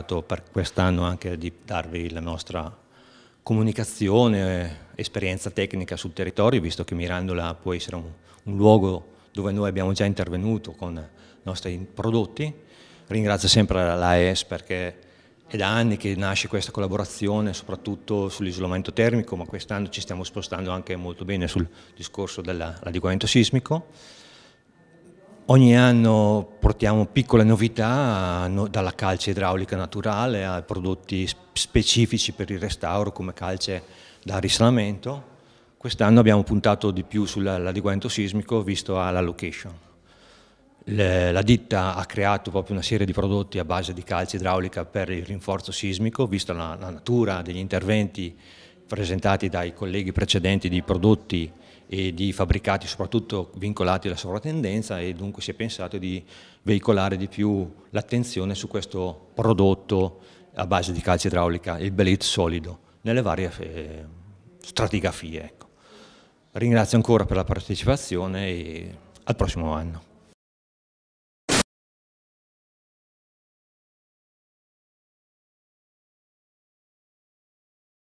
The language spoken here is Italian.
per quest'anno anche di darvi la nostra comunicazione, esperienza tecnica sul territorio, visto che Mirandola può essere un, un luogo dove noi abbiamo già intervenuto con i nostri prodotti. Ringrazio sempre l'AES perché è da anni che nasce questa collaborazione, soprattutto sull'isolamento termico, ma quest'anno ci stiamo spostando anche molto bene sul discorso dell'adeguamento sismico. Ogni anno portiamo piccole novità, dalla calce idraulica naturale a prodotti specifici per il restauro come calce da risanamento. Quest'anno abbiamo puntato di più sull'adeguamento sismico visto alla location. La ditta ha creato proprio una serie di prodotti a base di calce idraulica per il rinforzo sismico, vista la, natura degli interventi presentati dai colleghi precedenti di prodotti e di fabbricati soprattutto vincolati alla sovratendenza e dunque si è pensato di veicolare di più l'attenzione su questo prodotto a base di calce idraulica, il belit solido, nelle varie eh, stratigrafie. Ecco. Ringrazio ancora per la partecipazione e al prossimo anno.